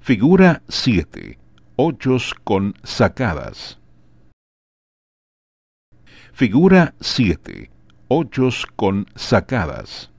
Figura 7. Ochos con sacadas. Figura 7. Ochos con sacadas.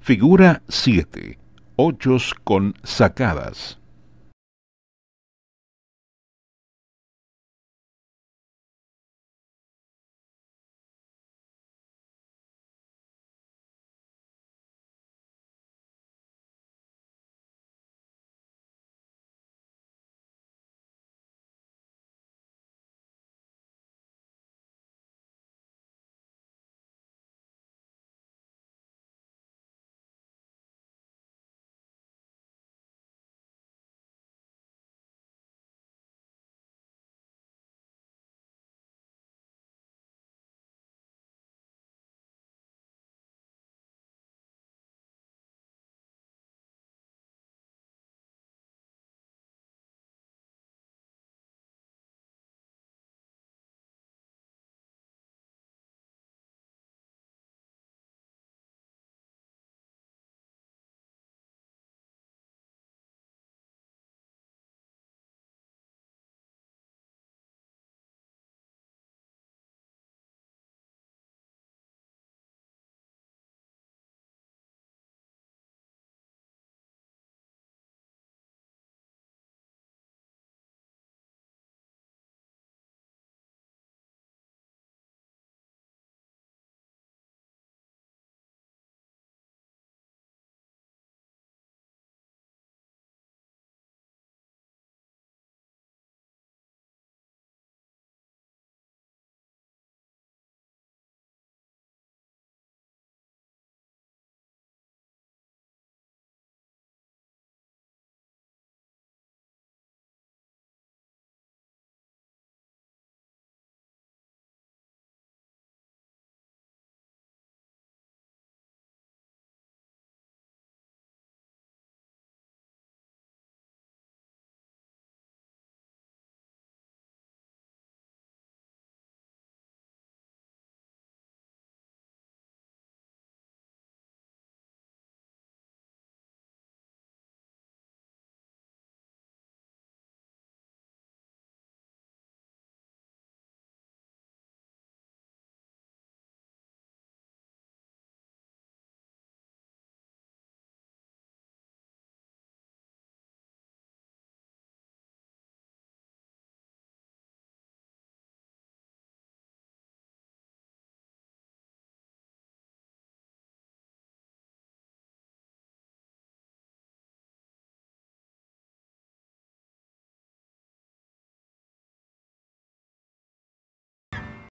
Figura 7. Ochos con sacadas.